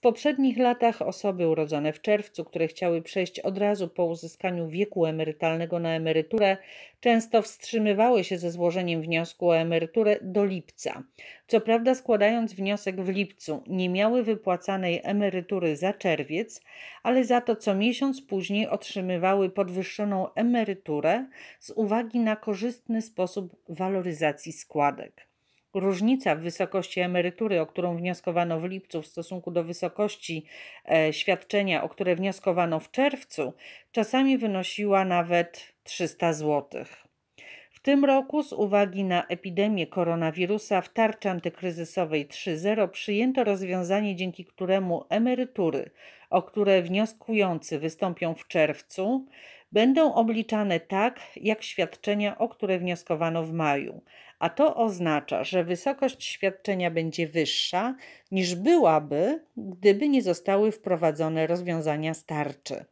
W poprzednich latach osoby urodzone w czerwcu, które chciały przejść od razu po uzyskaniu wieku emerytalnego na emeryturę, często wstrzymywały się ze złożeniem wniosku o emeryturę do lipca. Co prawda, składając wniosek w lipcu, nie miały wypłacanej emerytury za czerwiec, ale za to co miesiąc później otrzymywały podwyższoną emeryturę z uwagi na korzystny sposób waloryzacji składek. Różnica w wysokości emerytury, o którą wnioskowano w lipcu w stosunku do wysokości e, świadczenia, o które wnioskowano w czerwcu, czasami wynosiła nawet 300 zł. W tym roku z uwagi na epidemię koronawirusa w tarczy antykryzysowej 3.0 przyjęto rozwiązanie, dzięki któremu emerytury, o które wnioskujący wystąpią w czerwcu, będą obliczane tak, jak świadczenia, o które wnioskowano w maju, a to oznacza, że wysokość świadczenia będzie wyższa niż byłaby, gdyby nie zostały wprowadzone rozwiązania starczy.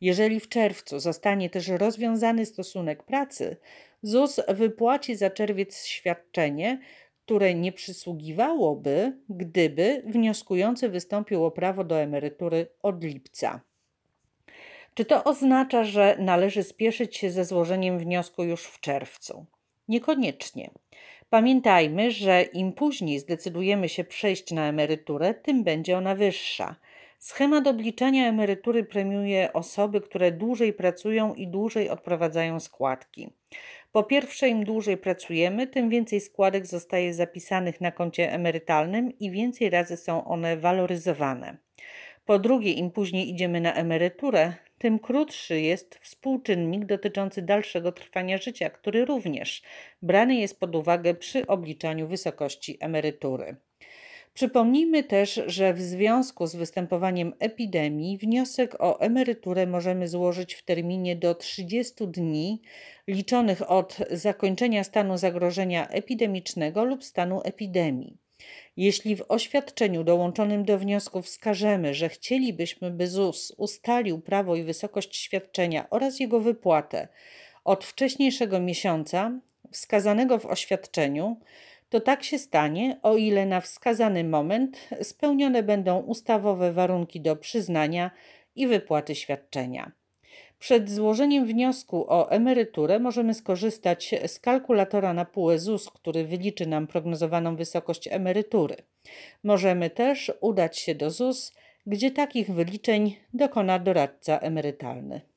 Jeżeli w czerwcu zostanie też rozwiązany stosunek pracy, ZUS wypłaci za czerwiec świadczenie, które nie przysługiwałoby, gdyby wnioskujący wystąpił o prawo do emerytury od lipca. Czy to oznacza, że należy spieszyć się ze złożeniem wniosku już w czerwcu? Niekoniecznie. Pamiętajmy, że im później zdecydujemy się przejść na emeryturę, tym będzie ona wyższa. Schemat obliczania emerytury premiuje osoby, które dłużej pracują i dłużej odprowadzają składki. Po pierwsze, im dłużej pracujemy, tym więcej składek zostaje zapisanych na koncie emerytalnym i więcej razy są one waloryzowane. Po drugie, im później idziemy na emeryturę, tym krótszy jest współczynnik dotyczący dalszego trwania życia, który również brany jest pod uwagę przy obliczaniu wysokości emerytury. Przypomnijmy też, że w związku z występowaniem epidemii wniosek o emeryturę możemy złożyć w terminie do 30 dni liczonych od zakończenia stanu zagrożenia epidemicznego lub stanu epidemii. Jeśli w oświadczeniu dołączonym do wniosku wskażemy, że chcielibyśmy, by ZUS ustalił prawo i wysokość świadczenia oraz jego wypłatę od wcześniejszego miesiąca wskazanego w oświadczeniu, to tak się stanie, o ile na wskazany moment spełnione będą ustawowe warunki do przyznania i wypłaty świadczenia. Przed złożeniem wniosku o emeryturę możemy skorzystać z kalkulatora na półę ZUS, który wyliczy nam prognozowaną wysokość emerytury. Możemy też udać się do ZUS, gdzie takich wyliczeń dokona doradca emerytalny.